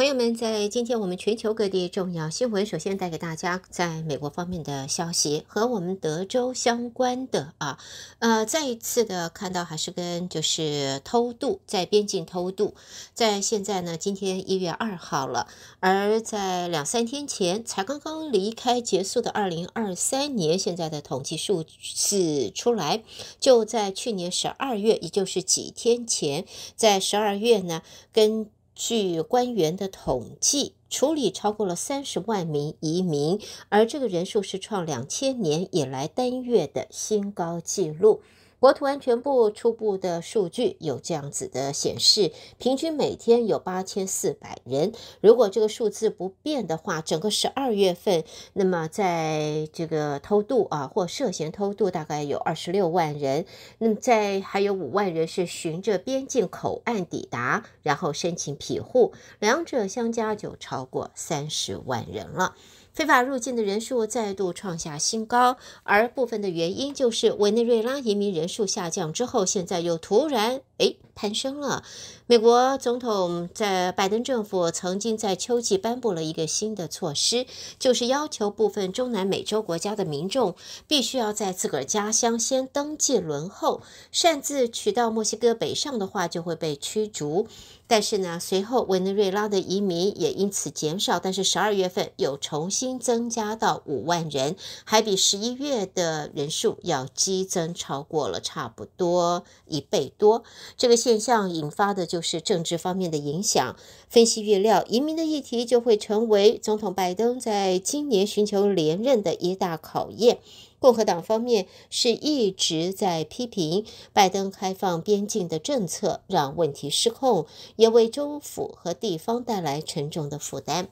朋友们，在今天我们全球各地重要新闻，首先带给大家在美国方面的消息，和我们德州相关的啊，呃，再一次的看到还是跟就是偷渡，在边境偷渡，在现在呢，今天一月二号了，而在两三天前才刚刚离开结束的二零二三年，现在的统计数字出来，就在去年十二月，也就是几天前，在十二月呢跟。据官员的统计，处理超过了三十万名移民，而这个人数是创两千年以来单月的新高纪录。国土安全部初步的数据有这样子的显示，平均每天有八千四百人。如果这个数字不变的话，整个十二月份，那么在这个偷渡啊或涉嫌偷渡，大概有二十六万人。那么在还有五万人是循着边境口岸抵达，然后申请庇护，两者相加就超过三十万人了。非法入境的人数再度创下新高，而部分的原因就是委内瑞拉移民人数下降之后，现在又突然诶攀升了。美国总统在拜登政府曾经在秋季颁布了一个新的措施，就是要求部分中南美洲国家的民众必须要在自个儿家乡先登记轮候，擅自取到墨西哥北上的话，就会被驱逐。但是呢，随后委内瑞拉的移民也因此减少。但是十二月份又重新增加到五万人，还比十一月的人数要激增，超过了差不多一倍多。这个现象引发的就是政治方面的影响。分析预料，移民的议题就会成为总统拜登在今年寻求连任的一大考验。共和党方面是一直在批评拜登开放边境的政策，让问题失控，也为州府和地方带来沉重的负担。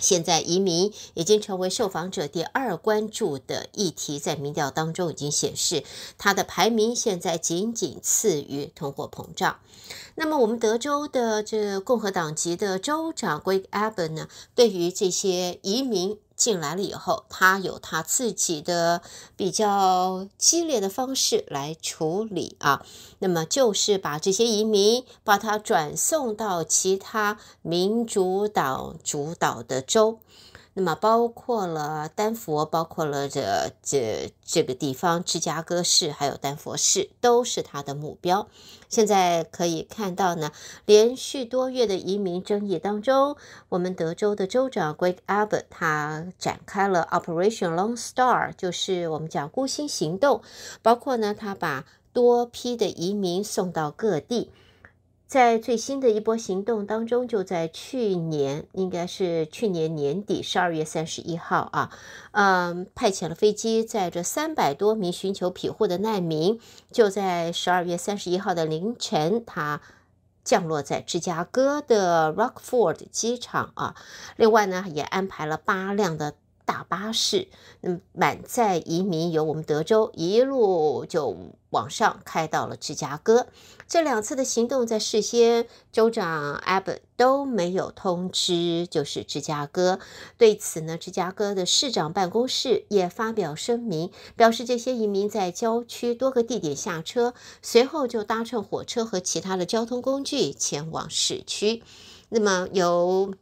现在，移民已经成为受访者第二关注的议题，在民调当中已经显示，它的排名现在仅仅次于通货膨胀。那么，我们德州的这共和党籍的州长 Greg Abbott 呢，对于这些移民？进来了以后，他有他自己的比较激烈的方式来处理啊，那么就是把这些移民把他转送到其他民主党主导的州。那么包括了丹佛，包括了这这这个地方，芝加哥市还有丹佛市，都是他的目标。现在可以看到呢，连续多月的移民争议当中，我们德州的州长 Greg Abbott 他展开了 Operation l o n g Star，就是我们讲孤星行动，包括呢，他把多批的移民送到各地。在最新的一波行动当中，就在去年，应该是去年年底，十二月三十一号啊，嗯，派遣了飞机载着三百多名寻求庇护的难民，就在十二月三十一号的凌晨，他降落在芝加哥的 Rockford 机场啊。另外呢，也安排了八辆的大巴士，嗯，满载移民由我们德州一路就。往上开到了芝加哥，这两次的行动在事先，州长 Ab 都没有通知，就是芝加哥。对此呢，芝加哥的市长办公室也发表声明，表示这些移民在郊区多个地点下车，随后就搭乘火车和其他的交通工具前往市区。那么由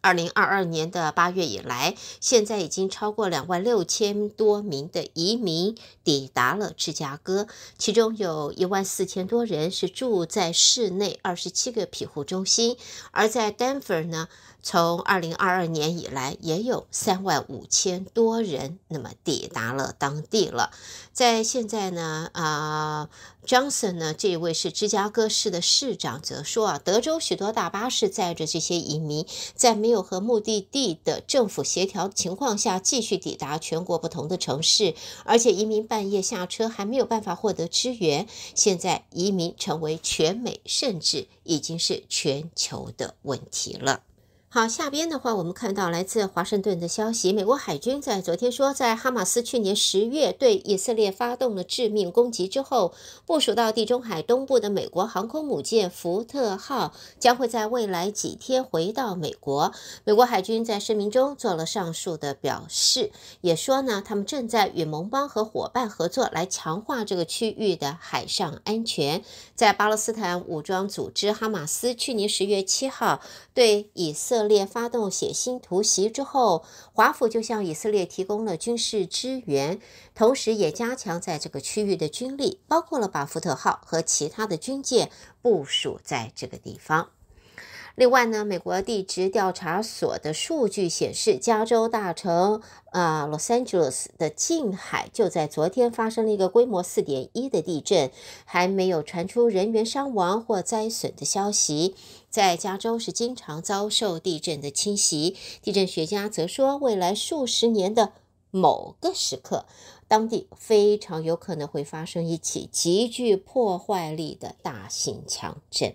二零二二年的八月以来，现在已经超过两万六千多名的移民抵达了芝加哥，其中有一万四千多人是住在市内二十七个庇护中心，而在丹佛呢？从二零二二年以来，也有三万五千多人那么抵达了当地了。在现在呢，啊，Johnson 呢，这一位是芝加哥市的市长，则说啊，德州许多大巴是载着这些移民，在没有和目的地的政府协调情况下，继续抵达全国不同的城市，而且移民半夜下车还没有办法获得支援。现在，移民成为全美，甚至已经是全球的问题了。好，下边的话，我们看到来自华盛顿的消息，美国海军在昨天说，在哈马斯去年十月对以色列发动了致命攻击之后，部署到地中海东部的美国航空母舰“福特”号将会在未来几天回到美国。美国海军在声明中做了上述的表示，也说呢，他们正在与盟邦和伙伴合作，来强化这个区域的海上安全。在巴勒斯坦武装组织哈马斯去年十月七号对以色以色列发动血腥突袭之后，华府就向以色列提供了军事支援，同时也加强在这个区域的军力，包括了把福特号和其他的军舰部署在这个地方。另外呢，美国地质调查所的数据显示，加州大城啊 Los Angeles 的近海就在昨天发生了一个规模4.1的地震，还没有传出人员伤亡或灾损的消息。在加州是经常遭受地震的侵袭，地震学家则说，未来数十年的某个时刻，当地非常有可能会发生一起极具破坏力的大型强震。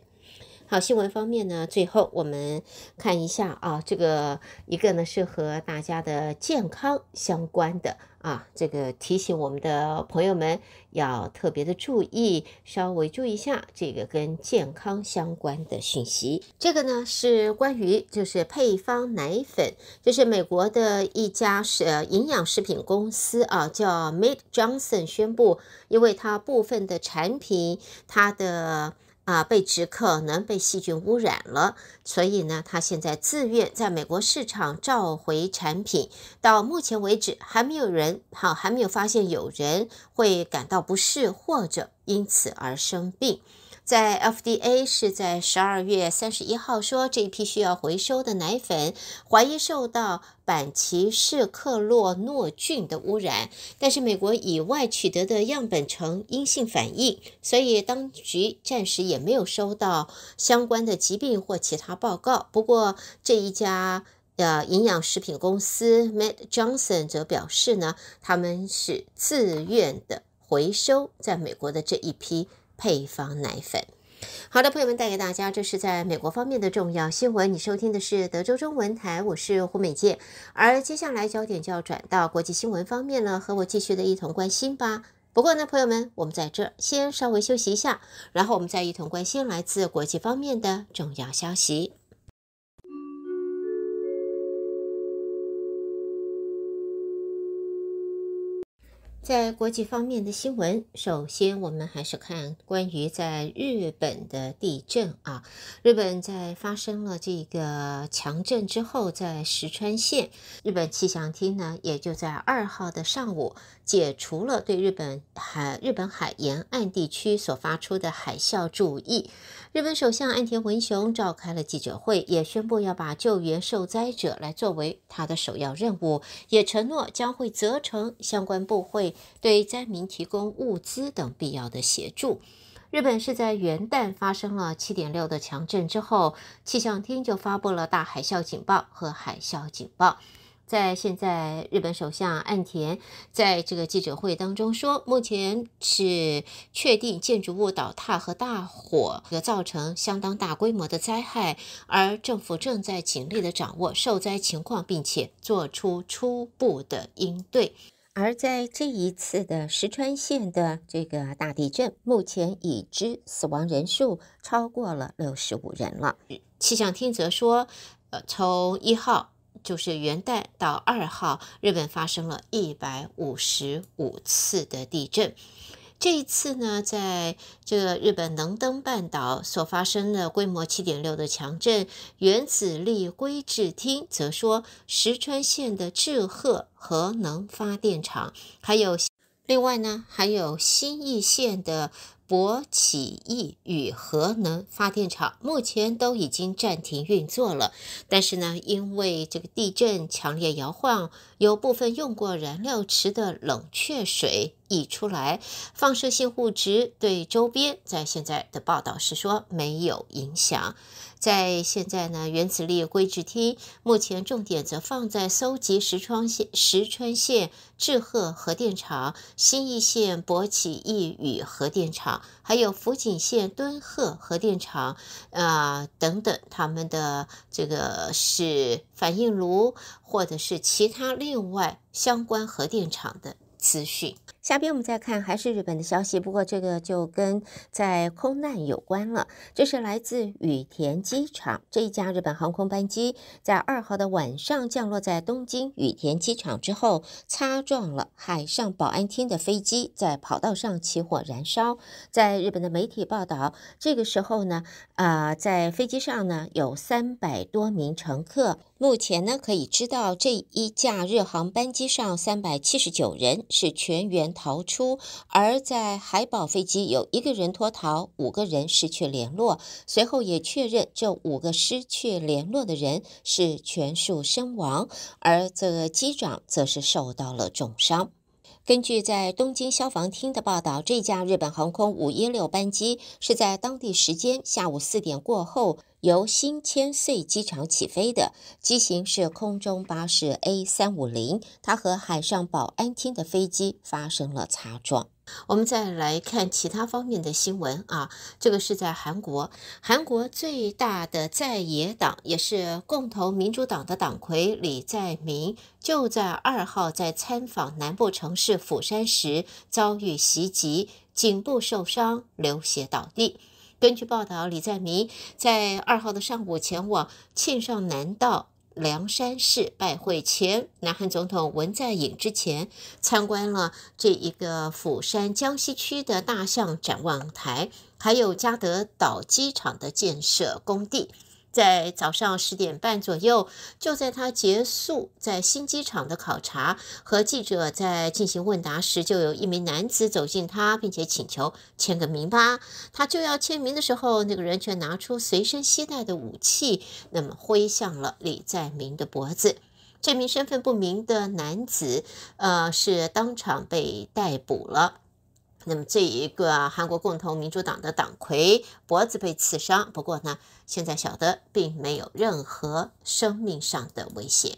好，新闻方面呢？最后我们看一下啊，这个一个呢是和大家的健康相关的啊，这个提醒我们的朋友们要特别的注意，稍微注意一下这个跟健康相关的讯息。这个呢是关于就是配方奶粉，就是美国的一家是营养食品公司啊，叫 Made Johnson 宣布，因为它部分的产品它的。啊，被指可能被细菌污染了，所以呢，他现在自愿在美国市场召回产品。到目前为止，还没有人好，还没有发现有人会感到不适或者因此而生病。在 FDA 是在十二月三十一号说，这一批需要回收的奶粉怀疑受到板奇氏克洛诺菌的污染，但是美国以外取得的样本呈阴性反应，所以当局暂时也没有收到相关的疾病或其他报告。不过，这一家呃营养食品公司 Mad Johnson 则表示呢，他们是自愿的回收在美国的这一批。配方奶粉，好的，朋友们带给大家这是在美国方面的重要新闻。你收听的是德州中文台，我是胡美健。而接下来焦点就要转到国际新闻方面了，和我继续的一同关心吧。不过呢，朋友们，我们在这儿先稍微休息一下，然后我们再一同关心来自国际方面的重要消息。在国际方面的新闻，首先我们还是看关于在日本的地震啊。日本在发生了这个强震之后，在石川县，日本气象厅呢也就在二号的上午解除了对日本海、日本海沿岸地区所发出的海啸注意。日本首相岸田文雄召开了记者会，也宣布要把救援受灾者来作为他的首要任务，也承诺将会责成相关部会。对灾民提供物资等必要的协助。日本是在元旦发生了7.6的强震之后，气象厅就发布了大海啸警报和海啸警报。在现在，日本首相岸田在这个记者会当中说，目前是确定建筑物倒塌和大火，造成相当大规模的灾害，而政府正在尽力的掌握受灾情况，并且做出初步的应对。而在这一次的石川县的这个大地震，目前已知死亡人数超过了六十五人了。气象厅则说，呃，从一号就是元旦到二号，日本发生了一百五十五次的地震。这一次呢，在这个日本能登半岛所发生的规模七点六的强震，原子力规制厅则说，石川县的智贺核能发电厂，还有另外呢，还有新义县的。博起易与核能发电厂目前都已经暂停运作了，但是呢，因为这个地震强烈摇晃，有部分用过燃料池的冷却水溢出来，放射性物质对周边，在现在的报道是说没有影响。在现在呢，原子力规制厅目前重点则放在搜集石川县石川县志贺核电厂、新义县博起义宇核电厂，还有福井县敦贺核电厂啊等等他们的这个是反应炉或者是其他另外相关核电厂的资讯。下边我们再看，还是日本的消息，不过这个就跟在空难有关了。这是来自羽田机场，这一架日本航空班机在二号的晚上降落在东京羽田机场之后，擦撞了海上保安厅的飞机，在跑道上起火燃烧。在日本的媒体报道，这个时候呢，啊，在飞机上呢有三百多名乘客。目前呢，可以知道这一架日航班机上三百七十九人是全员逃出，而在海宝飞机有一个人脱逃，五个人失去联络。随后也确认，这五个失去联络的人是全数身亡，而这个机长则是受到了重伤。根据在东京消防厅的报道，这架日本航空五一六班机是在当地时间下午四点过后。由新千岁机场起飞的机型是空中巴士 A350，它和海上保安厅的飞机发生了擦撞。我们再来看其他方面的新闻啊，这个是在韩国，韩国最大的在野党也是共同民主党的党魁李在明，就在二号在参访南部城市釜山时遭遇袭击，颈部受伤流血倒地。根据报道，李在明在二号的上午前往庆尚南道梁山市拜会前南韩总统文在寅之前，参观了这一个釜山江西区的大象展望台，还有加德岛机场的建设工地。在早上十点半左右，就在他结束在新机场的考察和记者在进行问答时，就有一名男子走近他，并且请求签个名吧。他就要签名的时候，那个人却拿出随身携带的武器，那么挥向了李在明的脖子。这名身份不明的男子，呃，是当场被逮捕了。那么这一个韩国共同民主党的党魁脖子被刺伤，不过呢，现在晓得并没有任何生命上的危险。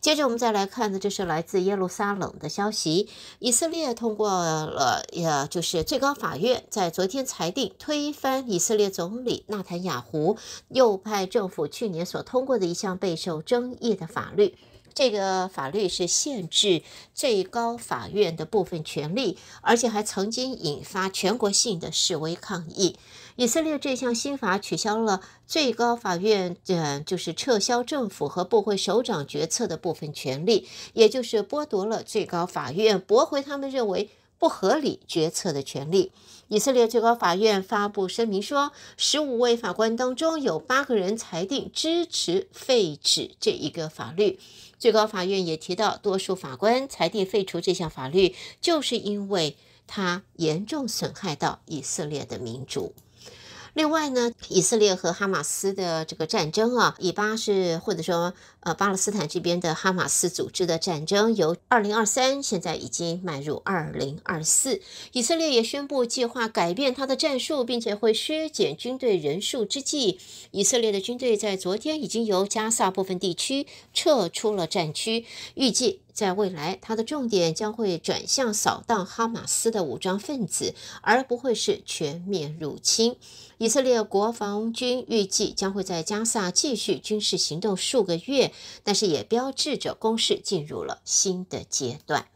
接着我们再来看呢，这是来自耶路撒冷的消息，以色列通过了，呃，就是最高法院在昨天裁定推翻以色列总理纳坦雅胡右派政府去年所通过的一项备受争议的法律。这个法律是限制最高法院的部分权利，而且还曾经引发全国性的示威抗议。以色列这项新法取消了最高法院，嗯，就是撤销政府和部会首长决策的部分权利，也就是剥夺了最高法院驳回他们认为不合理决策的权利。以色列最高法院发布声明说，十五位法官当中有八个人裁定支持废止这一个法律。最高法院也提到，多数法官裁定废除这项法律，就是因为它严重损害到以色列的民主。另外呢，以色列和哈马斯的这个战争啊，以巴是或者说呃巴勒斯坦这边的哈马斯组织的战争，由二零二三现在已经迈入二零二四。以色列也宣布计划改变他的战术，并且会削减军队人数之际，以色列的军队在昨天已经由加萨部分地区撤出了战区，预计。在未来，它的重点将会转向扫荡哈马斯的武装分子，而不会是全面入侵。以色列国防军预计将会在加萨继续军事行动数个月，但是也标志着攻势进入了新的阶段。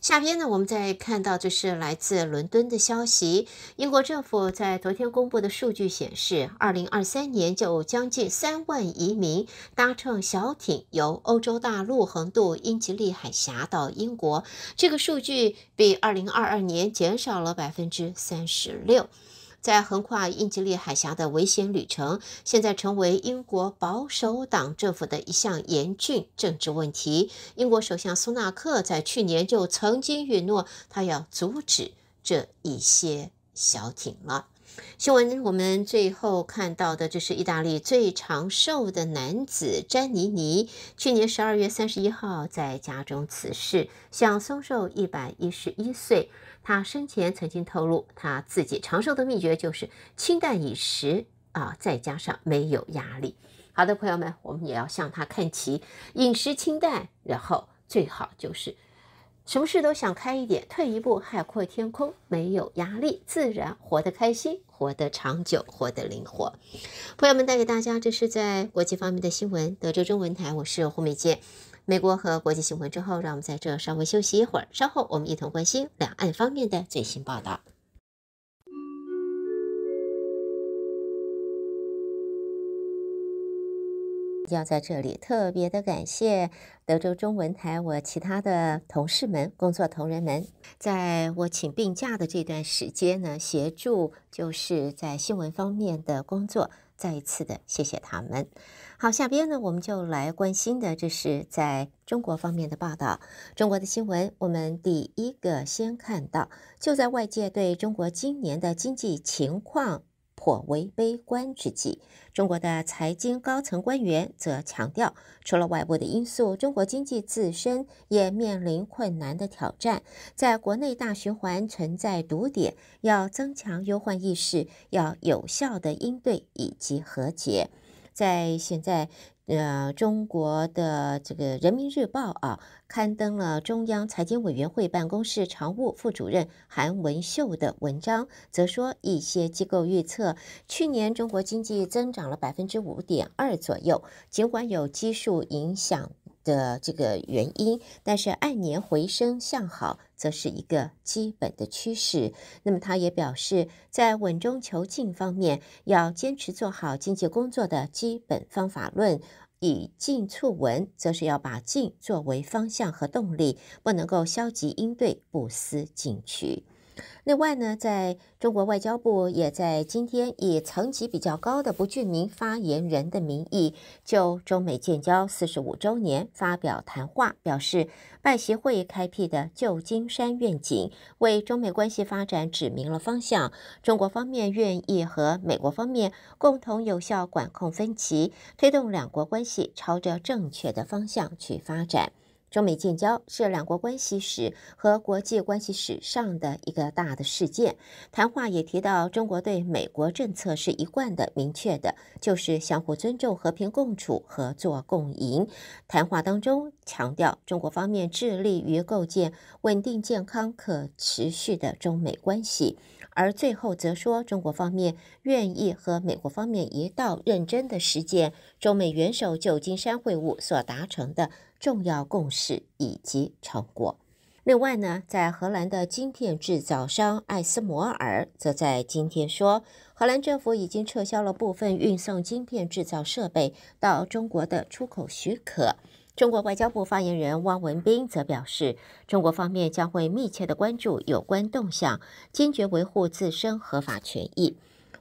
下边呢，我们再看到这是来自伦敦的消息。英国政府在昨天公布的数据显示，2023年就将近三万移民搭乘小艇由欧洲大陆横渡英吉利海峡到英国。这个数据比2022年减少了百分之三十六。在横跨英吉利海峡的危险旅程，现在成为英国保守党政府的一项严峻政治问题。英国首相苏纳克在去年就曾经允诺，他要阻止这一些小艇了。新闻我们最后看到的就是意大利最长寿的男子詹尼尼，去年十二月三十一号在家中辞世，享寿一百一十一岁。他生前曾经透露，他自己长寿的秘诀就是清淡饮食啊，再加上没有压力。好的，朋友们，我们也要向他看齐，饮食清淡，然后最好就是。什么事都想开一点，退一步海阔天空，没有压力，自然活得开心，活得长久，活得灵活。朋友们带给大家这是在国际方面的新闻，德州中文台，我是胡美健。美国和国际新闻之后，让我们在这稍微休息一会儿，稍后我们一同关心两岸方面的最新报道。要在这里特别的感谢德州中文台，我其他的同事们、工作同仁们，在我请病假的这段时间呢，协助就是在新闻方面的工作，再一次的谢谢他们。好，下边呢我们就来关心的，这是在中国方面的报道，中国的新闻，我们第一个先看到，就在外界对中国今年的经济情况。或为悲观之际，中国的财经高层官员则强调，除了外部的因素，中国经济自身也面临困难的挑战，在国内大循环存在堵点，要增强忧患意识，要有效的应对以及和解，在现在。呃，中国的这个《人民日报》啊，刊登了中央财经委员会办公室常务副主任韩文秀的文章，则说一些机构预测，去年中国经济增长了百分之五点二左右，尽管有基数影响。的这个原因，但是按年回升向好，则是一个基本的趋势。那么，他也表示，在稳中求进方面，要坚持做好经济工作的基本方法论，以进促稳，则是要把进作为方向和动力，不能够消极应对，不思进取。另外呢，在中国外交部也在今天以层级比较高的不具名发言人的名义，就中美建交四十五周年发表谈话，表示拜协会开辟的旧金山愿景，为中美关系发展指明了方向。中国方面愿意和美国方面共同有效管控分歧，推动两国关系朝着正确的方向去发展。中美建交是两国关系史和国际关系史上的一个大的事件。谈话也提到，中国对美国政策是一贯的、明确的，就是相互尊重、和平共处、合作共赢。谈话当中强调，中国方面致力于构建稳定、健康、可持续的中美关系。而最后则说，中国方面愿意和美国方面一道，认真的实践中美元首旧金山会晤所达成的。重要共识以及成果。另外呢，在荷兰的晶片制造商艾斯摩尔则在今天说，荷兰政府已经撤销了部分运送晶片制造设备到中国的出口许可。中国外交部发言人汪文斌则表示，中国方面将会密切的关注有关动向，坚决维护自身合法权益。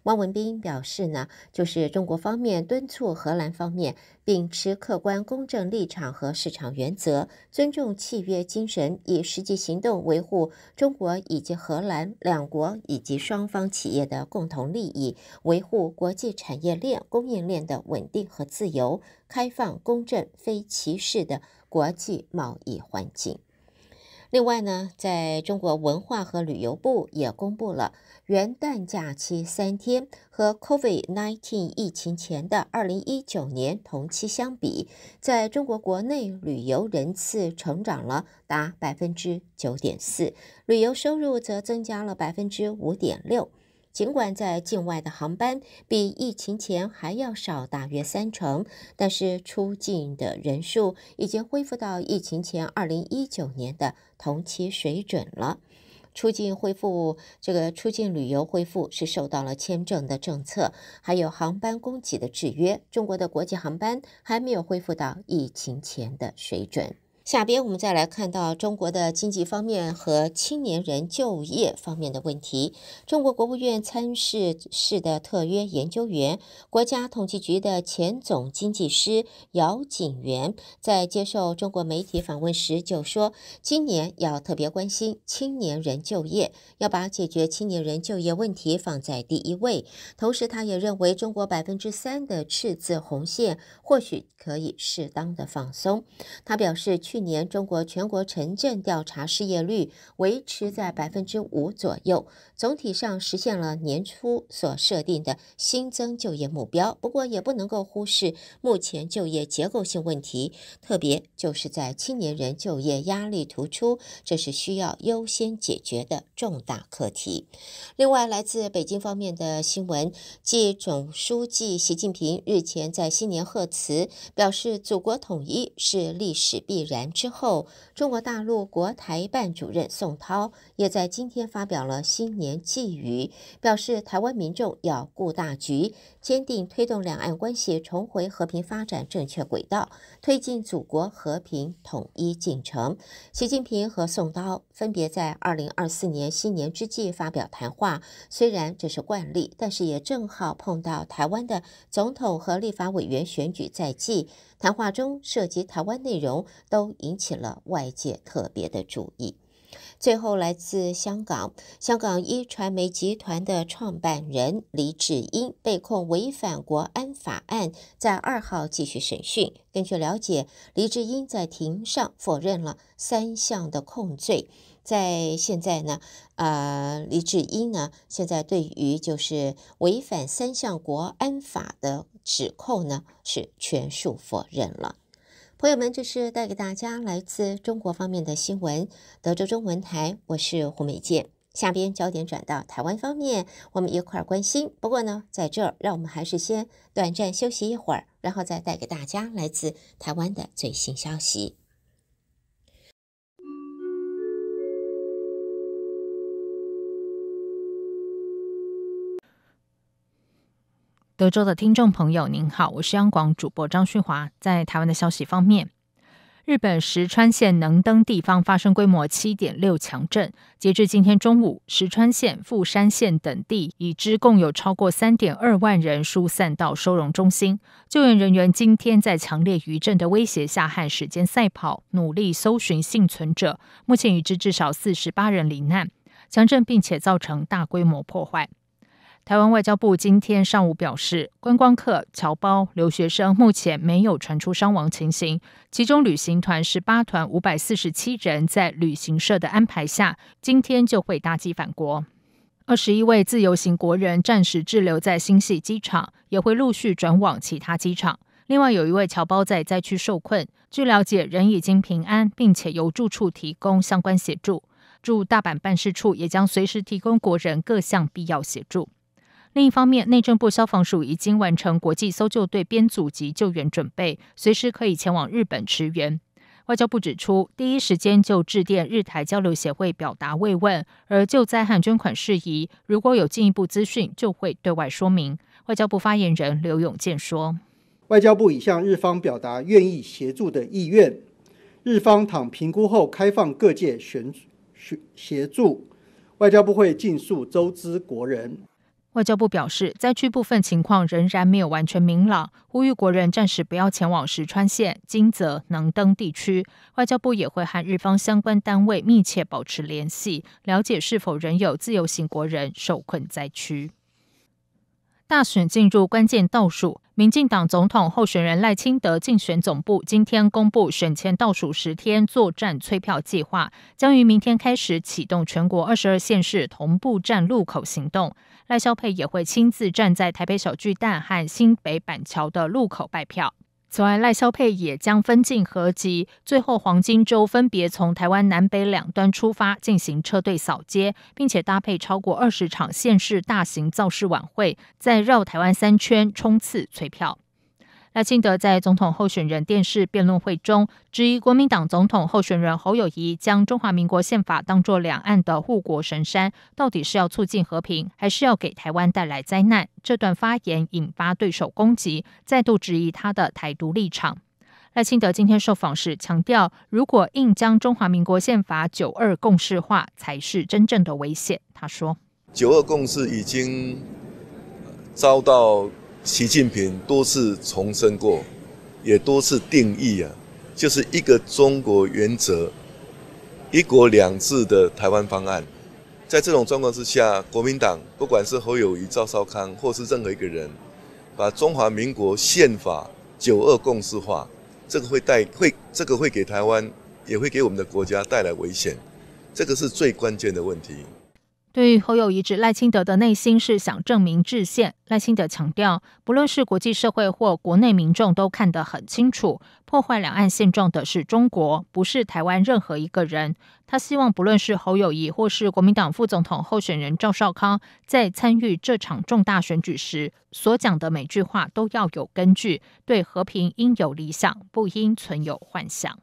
汪文斌表示呢，就是中国方面敦促荷兰方面秉持客观公正立场和市场原则，尊重契约精神，以实际行动维护中国以及荷兰两国以及双方企业的共同利益，维护国际产业链供应链的稳定和自由、开放、公正、非歧视的国际贸易环境。另外呢，在中国文化和旅游部也公布了元旦假期三天和 COVID-19 疫情前的2019年同期相比，在中国国内旅游人次成长了达百分之九点四，旅游收入则增加了百分之五点六。尽管在境外的航班比疫情前还要少大约三成，但是出境的人数已经恢复到疫情前二零一九年的同期水准了。出境恢复，这个出境旅游恢复是受到了签证的政策还有航班供给的制约。中国的国际航班还没有恢复到疫情前的水准。下边我们再来看到中国的经济方面和青年人就业方面的问题。中国国务院参事室的特约研究员、国家统计局的前总经济师姚景元在接受中国媒体访问时就说：“今年要特别关心青年人就业，要把解决青年人就业问题放在第一位。”同时，他也认为中国百分之三的赤字红线或许可以适当的放松。他表示。去年中国全国城镇调查失业率维持在百分之五左右，总体上实现了年初所设定的新增就业目标。不过，也不能够忽视目前就业结构性问题，特别就是在青年人就业压力突出，这是需要优先解决的重大课题。另外，来自北京方面的新闻，继总书记习近平日前在新年贺词表示：“祖国统一是历史必然。”之后，中国大陆国台办主任宋涛也在今天发表了新年寄语，表示台湾民众要顾大局。坚定推动两岸关系重回和平发展正确轨道，推进祖国和平统一进程。习近平和宋涛分别在二零二四年新年之际发表谈话，虽然这是惯例，但是也正好碰到台湾的总统和立法委员选举在即，谈话中涉及台湾内容都引起了外界特别的注意。最后，来自香港，香港一传媒集团的创办人黎智英被控违反国安法案，在二号继续审讯。根据了解，黎智英在庭上否认了三项的控罪。在现在呢，呃，黎智英呢，现在对于就是违反三项国安法的指控呢，是全数否认了。朋友们，这是带给大家来自中国方面的新闻，德州中文台，我是胡美健。下边焦点转到台湾方面，我们一块儿关心。不过呢，在这儿让我们还是先短暂休息一会儿，然后再带给大家来自台湾的最新消息。德州的听众朋友，您好，我是央广主播张旭华。在台湾的消息方面，日本石川县能登地方发生规模七点六强震，截至今天中午，石川县、富山县等地已知共有超过三点二万人疏散到收容中心。救援人员今天在强烈余震的威胁下和时间赛跑，努力搜寻幸存者。目前已知至少四十八人罹难，强震并且造成大规模破坏。台湾外交部今天上午表示，观光客、侨胞、留学生目前没有传出伤亡情形。其中旅行团十八团五百四十七人，在旅行社的安排下，今天就会搭机返国。二十一位自由行国人暂时滞留在新系机场，也会陆续转往其他机场。另外有一位侨胞在灾区受困，据了解人已经平安，并且由住处提供相关协助。驻大阪办事处也将随时提供国人各项必要协助。另一方面，内政部消防署已经完成国际搜救队编组及救援准备，随时可以前往日本驰援。外交部指出，第一时间就致电日台交流协会表达慰问，而救灾和捐款事宜，如果有进一步资讯，就会对外说明。外交部发言人刘永健说：“外交部已向日方表达愿意协助的意愿，日方躺评估后开放各界协协协助，外交部会尽速周知国人。”外交部表示，灾区部分情况仍然没有完全明朗，呼吁国人暂时不要前往石川县金泽、能登地区。外交部也会和日方相关单位密切保持联系，了解是否仍有自由行国人受困灾区。大选进入关键倒数，民进党总统候选人赖清德竞选总部今天公布选前倒数十天作战催票计划，将于明天开始启动全国二十二县市同步站路口行动。赖肖佩也会亲自站在台北小巨蛋和新北板桥的路口拜票。此外，赖肖佩也将分进合集，最后黄金周分别从台湾南北两端出发进行车队扫街，并且搭配超过二十场县市大型造势晚会，再绕台湾三圈冲刺催票。赖清德在总统候选人电视辩论会中质疑国民党总统候选人侯友谊将中华民国宪法当作两岸的护国神山，到底是要促进和平，还是要给台湾带来灾难？这段发言引发对手攻击，再度质疑他的台独立场。赖清德今天受访时强调，如果硬将中华民国宪法九二共识化，才是真正的危险。他说：“九二共识已经遭到。”习近平多次重申过，也多次定义啊，就是一个中国原则，一国两制的台湾方案。在这种状况之下，国民党不管是侯友谊、赵少康，或是任何一个人，把中华民国宪法九二共识化，这个会带会，这个会给台湾，也会给我们的国家带来危险。这个是最关键的问题。对侯友谊指赖清德的内心是想证明制宪。赖清德强调，不论是国际社会或国内民众都看得很清楚，破坏两岸现状的是中国，不是台湾任何一个人。他希望，不论是侯友谊或是国民党副总统候选人赵少康，在参与这场重大选举时，所讲的每句话都要有根据。对和平应有理想，不应存有幻想。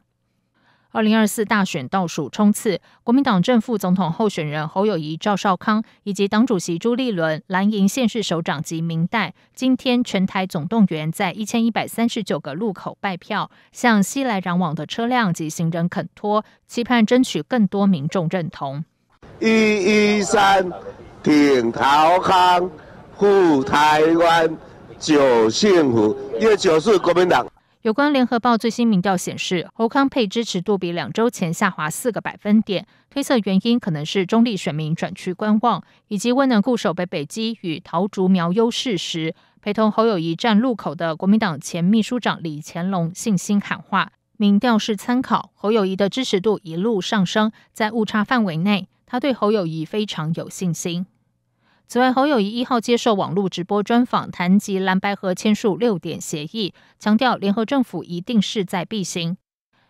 二零二四大选倒数冲刺，国民党正副总统候选人侯友谊、赵少康以及党主席朱立伦、蓝营县市首长及明代，今天全台总动员，在一千一百三十九个路口拜票，向熙来攘往的车辆及行人肯托，期盼争取更多民众认同。一一三，挺陶康，护台湾，久幸福，因为就是国民党。有关联合报最新民调显示，侯康配支持度比两周前下滑四个百分点，推测原因可能是中立选民转去观望，以及未能固守北北基与桃竹苗优势时，陪同侯友谊站路口的国民党前秘书长李乾龙信心喊话，民调是参考侯友谊的支持度一路上升，在误差范围内，他对侯友谊非常有信心。此外，侯友谊一号接受网络直播专访，谈及蓝白合签署六点协议，强调联合政府一定势在必行。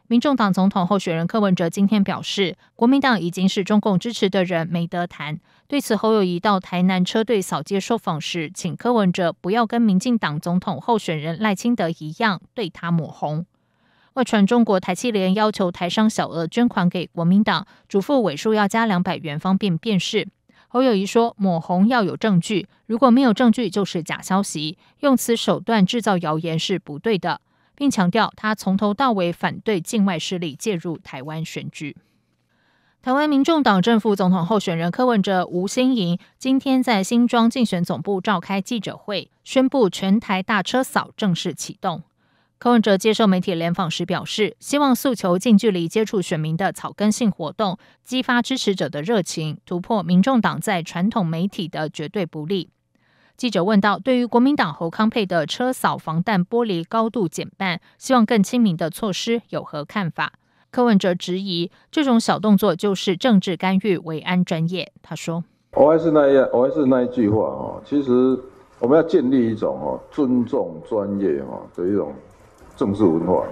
民众党总统候选人柯文哲今天表示，国民党已经是中共支持的人，没得谈。对此，侯友谊到台南车队扫街受访时，请柯文哲不要跟民进党总统候选人赖清德一样对他抹红。外传中国台气联要求台商小额捐款给国民党，嘱咐尾数要加两百元，方便辨识。侯友谊说：“抹红要有证据，如果没有证据，就是假消息。用此手段制造谣言是不对的。”并强调他从头到尾反对境外势力介入台湾选举。台湾民众党政府总统候选人柯文哲、吴新盈今天在新庄竞选总部召开记者会，宣布全台大车扫正式启动。柯文哲接受媒体联访时表示，希望诉求近距离接触选民的草根性活动，激发支持者的热情，突破民众党在传统媒体的绝对不利。记者问到，对于国民党侯康佩的车扫防弹玻璃高度减半，希望更亲民的措施有何看法？柯文哲质疑这种小动作就是政治干预维安专业。他说：“我还是那，我还是那一句话啊。」其实我们要建立一种哈尊重专业啊，的一种。”政治文化，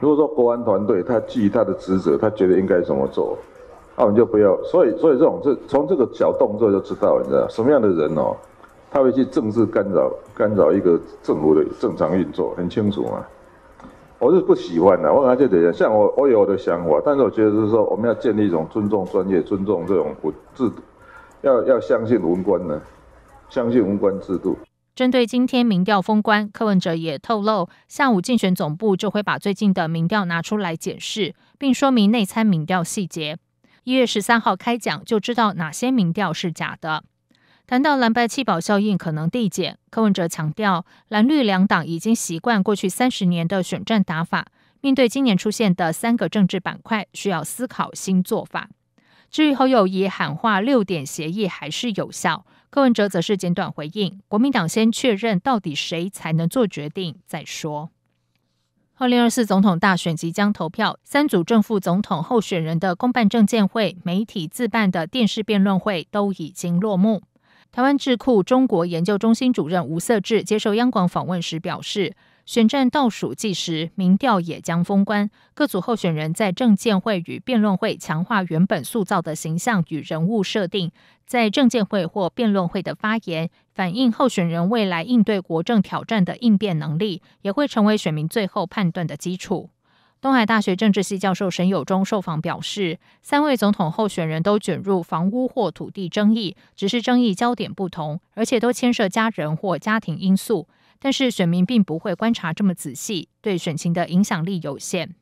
如果说国安团队他基于他的职责，他觉得应该怎么做，那我们就不要。所以，所以这种这从这个小动作就知道，你知道什么样的人哦，他会去政治干扰干扰一个政府的正常运作，很清楚嘛。我是不喜欢的，我感觉怎样？像我，我有我的想法，但是我觉得是说，我们要建立一种尊重专业、尊重这种制度，要要相信文官呢，相信文官制度。针对今天民调封关，柯文哲也透露，下午竞选总部就会把最近的民调拿出来检视，并说明内参民调细节。一月十三号开讲，就知道哪些民调是假的。谈到蓝白气保效应可能递减，柯文哲强调，蓝绿两党已经习惯过去三十年的选战打法，面对今年出现的三个政治板块，需要思考新做法。至于侯友谊喊话六点协议还是有效。柯文哲则是简短回应：“国民党先确认到底谁才能做决定再说。”二零二四总统大选即将投票，三组正副总统候选人的公办证监会、媒体自办的电视辩论会都已经落幕。台湾智库中国研究中心主任吴色志接受央广访问时表示。选战倒数计时，民调也将封关。各组候选人在证监会与辩论会强化原本塑造的形象与人物设定，在证监会或辩论会的发言，反映候选人未来应对国政挑战的应变能力，也会成为选民最后判断的基础。东海大学政治系教授沈友忠受访表示，三位总统候选人都卷入房屋或土地争议，只是争议焦点不同，而且都牵涉家人或家庭因素。但是选民并不会观察这么仔细，对选情的影响力有限。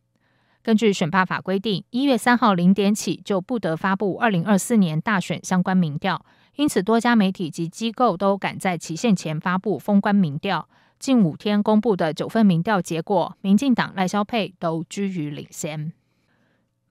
根据选罢法规定，一月三号零点起就不得发布二零二四年大选相关民调，因此多家媒体及机构都赶在期限前发布封关民调。近五天公布的九份民调结果，民进党赖萧佩都居于领先。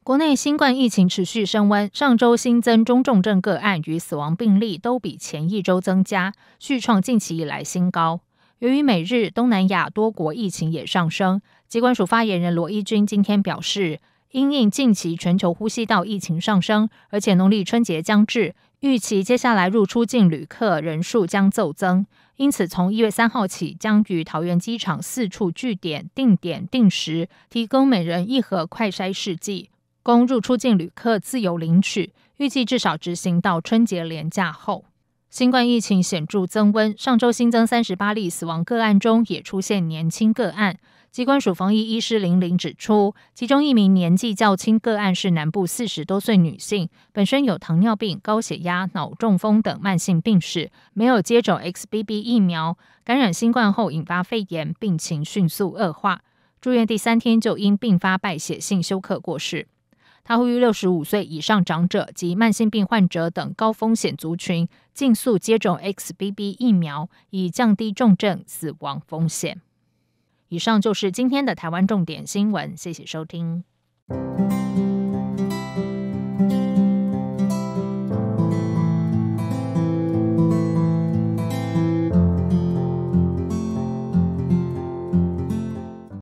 国内新冠疫情持续升温，上周新增中重症个案与死亡病例都比前一周增加，续创近期以来新高。由于美日东南亚多国疫情也上升，机关署发言人罗一军今天表示，因应近期全球呼吸道疫情上升，而且农历春节将至，预期接下来入出境旅客人数将骤增，因此从一月三号起，将于桃园机场四处据点定点定时提供每人一盒快筛试剂，供入出境旅客自由领取，预计至少执行到春节连假后。新冠疫情显著增温，上周新增三十八例死亡个案中也出现年轻个案。机关署防疫医师林林指出，其中一名年纪较轻个案是南部四十多岁女性，本身有糖尿病、高血压、脑中风等慢性病史，没有接种 XBB 疫苗，感染新冠后引发肺炎，病情迅速恶化，住院第三天就因并发败血性休克过世。他呼吁六十五岁以上长者及慢性病患者等高风险族群，尽速接种 XBB 疫苗，以降低重症死亡风险。以上就是今天的台湾重点新闻，谢谢收听。